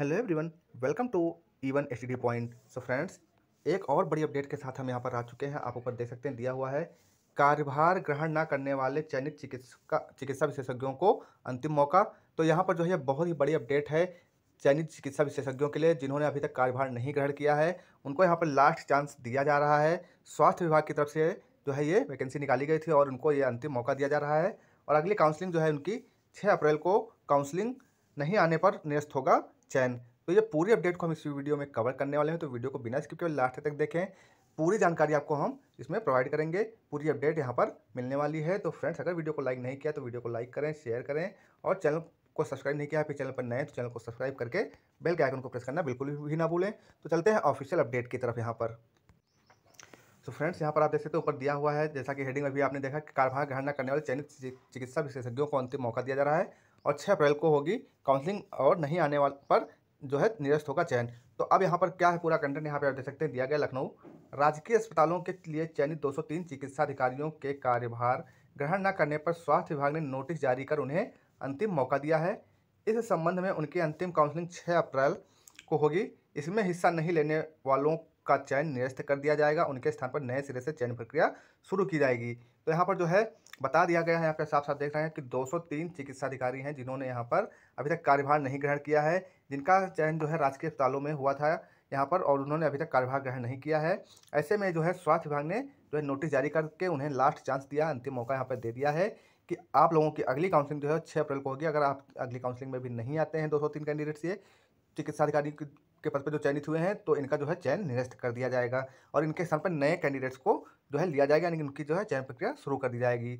hello everyone welcome to even H D point so friends एक और बड़ी update के साथ हम यहाँ पर आ चुके हैं आप ऊपर देख सकते हैं दिया हुआ है कार्यभार ग्रहण ना करने वाले चयनित चिकित्सा चिकित्सा विशेषज्ञों को अंतिम मौका तो यहाँ पर जो है बहुत ही बड़ी अपडेट है चयनित चिकित्सा विशेषज्ञों के लिए जिन्होंने अभी तक कार्यभार नहीं ग्रहण किया है उनको यहाँ पर लास्ट चांस दिया जा रहा है स्वास्थ्य विभाग की तरफ से जो है ये वैकेंसी निकाली गई थी और उनको ये अंतिम मौका दिया जा रहा है और अगली काउंसलिंग जो है उनकी छः अप्रैल को काउंसलिंग नहीं आने पर निरस्त होगा चैन तो ये पूरी अपडेट को हम इस वीडियो में कवर करने वाले हैं तो वीडियो को बिना स्किप किए लास्ट तक देखें पूरी जानकारी आपको हम इसमें प्रोवाइड करेंगे पूरी अपडेट यहाँ पर मिलने वाली है तो फ्रेंड्स अगर वीडियो को लाइक नहीं किया तो वीडियो को लाइक करें शेयर करें और चैनल को सब्सक्राइब नहीं किया फिर चैनल पर नए तो चैनल को सब्सक्राइब करके बेल के आइकन को प्रेस करना बिल्कुल भी ना भूलें तो चलते हैं ऑफिशियल अपडेट की तरफ यहाँ पर तो फ्रेंड्स यहाँ पर आप देख सकते हो ऊपर दिया हुआ है जैसा कि हेडिंग अभी आपने देखा कि कारभार ग्रहण करने वाले चयनित चिकित्सा विशेषज्ञों को अंतिम मौका दिया जा रहा है और छः अप्रैल को होगी काउंसलिंग और नहीं आने वाले पर जो है निरस्त होगा चयन तो अब यहाँ पर क्या है पूरा कंटेंट यहाँ पर आप देख सकते हैं दिया गया लखनऊ राजकीय अस्पतालों के लिए चयनित 203 चिकित्सा अधिकारियों के कार्यभार ग्रहण न करने पर स्वास्थ्य विभाग ने नोटिस जारी कर उन्हें अंतिम मौका दिया है इस संबंध में उनकी अंतिम काउंसलिंग छः अप्रैल को होगी इसमें हिस्सा नहीं लेने वालों का चयन निरस्त कर दिया जाएगा उनके स्थान पर नए सिरे से चयन प्रक्रिया शुरू की जाएगी तो यहाँ पर जो है बता दिया गया है यहाँ पर साफ साफ देख रहे हैं कि 203 चिकित्सा अधिकारी हैं जिन्होंने यहाँ पर अभी तक कार्यभार नहीं ग्रहण किया है जिनका चयन जो है राजकीय अस्पतालों में हुआ था यहाँ पर और उन्होंने अभी तक कार्यभार ग्रहण नहीं किया है ऐसे में जो है स्वास्थ्य विभाग ने जो है नोटिस जारी करके उन्हें लास्ट चांस दिया अंतिम मौका यहाँ पर दे दिया है कि आप लोगों की अगली काउंसलिंग जो है छः अप्रैल को होगी अगर आप अगली काउंसलिंग में भी नहीं आते हैं दो सौ तीन कैंडिडेट्स ये चिकित्सा अधिकारी के पद पर जो चयनित हुए हैं तो इनका जो है चयन निरस्त कर दिया जाएगा और इनके स्थान पर नए कैंडिडेट्स को जो है लिया जाएगा यानी उनकी जो है चयन प्रक्रिया शुरू कर दी जाएगी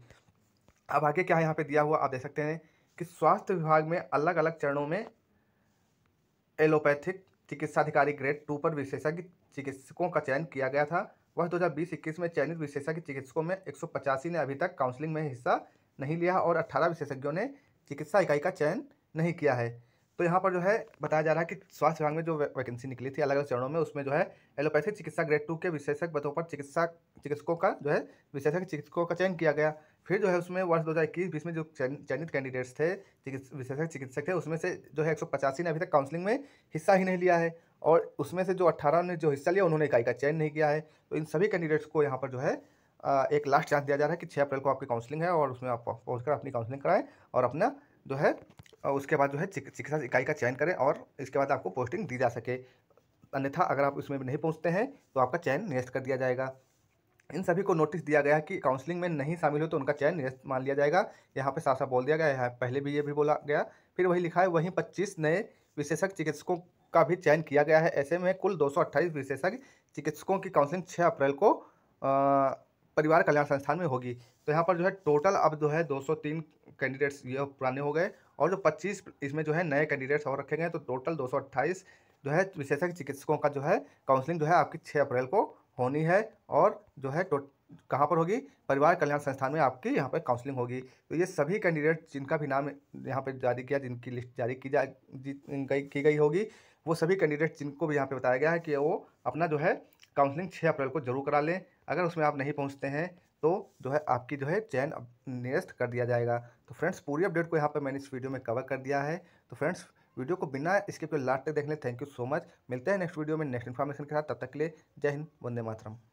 अब आगे क्या है यहाँ पर दिया हुआ आप देख सकते हैं कि स्वास्थ्य विभाग में अलग अलग चरणों में एलोपैथिक चिकित्साधिकारी ग्रेड टू पर विशेषज्ञ चिकित्सकों का चयन किया गया था वह 2020-21 में चयनित विशेषज्ञ चिकित्सकों में एक ने अभी तक काउंसलिंग में हिस्सा नहीं लिया और अट्ठारह विशेषज्ञों ने चिकित्सा इकाई का चयन नहीं किया है तो यहाँ पर जो है बताया जा रहा है कि स्वास्थ्य विभाग में जो वैकेंसी निकली थी अलग अलग चरणों में उसमें जो है एलोपैथी चिकित्सा ग्रेड टू के विशेषज्ञ पदों पर चिकित्सा चिकित्सकों का जो है विशेषज्ञ चिकित्सकों का चयन किया गया फिर जो है उसमें वर्ष दो हज़ार इक्कीस बीस में जो चयनित कैंडिडेट्स थे विशेषज्ञ चिकित्सक थे उसमें से जो है एक ने अभी तक काउंसलिंग में हिस्सा ही नहीं लिया है और उसमें से जो अट्ठारह ने जो हिस्सा लिया उन्होंने इकाई का चयन नहीं किया है तो इन सभी कैंडिडेट्स को यहाँ पर जो है एक लास्ट चांस दिया जा रहा है कि छः अप्रैल को आपकी काउंसलिंग है और उसमें आप पहुँच अपनी काउंसलिंग कराएं और अपना जो है और उसके बाद जो है चिकित्सा इकाई का चयन करें और इसके बाद आपको पोस्टिंग दी जा सके अन्यथा अगर आप उसमें नहीं पहुँचते हैं तो आपका चयन निरस्त कर दिया जाएगा इन सभी को नोटिस दिया गया है कि काउंसलिंग में नहीं शामिल हो तो उनका चयन निरस्त मान लिया जाएगा यहाँ पे साफ साफ बोल दिया गया है पहले भी ये भी बोला गया फिर वही लिखा है वहीं पच्चीस नए विशेषज्ञ चिकित्सकों का भी चयन किया गया है ऐसे में कुल दो विशेषज्ञ चिकित्सकों की काउंसलिंग छः अप्रैल को आ, परिवार कल्याण संस्थान में होगी तो यहाँ पर जो है टोटल अब जो है 203 कैंडिडेट्स ये पुराने हो गए और जो 25 इसमें जो है नए कैंडिडेट्स और रखे गए तो टोटल 228 जो है विशेषज्ञ चिकित्सकों का जो है काउंसलिंग जो है आपकी 6 अप्रैल को होनी है और जो है टो कहाँ पर होगी परिवार कल्याण संस्थान में आपकी यहाँ पर काउंसलिंग होगी तो ये सभी कैंडिडेट जिनका भी नाम यहाँ पर जारी किया जिनकी लिस्ट जारी की जा गई की गई होगी वो सभी कैंडिडेट जिनको भी यहाँ पर बताया गया है कि वो अपना जो है काउंसलिंग छः अप्रैल को जरूर करा लें अगर उसमें आप नहीं पहुँचते हैं तो जो है आपकी जो है चैन निरस्त कर दिया जाएगा तो फ्रेंड्स पूरी अपडेट को यहाँ पर मैंने इस वीडियो में कवर कर दिया है तो फ्रेंड्स वीडियो को बिना इसके लास्ट तक देख लें थैंक यू सो मच मिलते हैं नेक्स्ट वीडियो में नेक्स्ट इन्फॉर्मेशन के साथ तब तक के लिए जय हिंद वंदे मातरम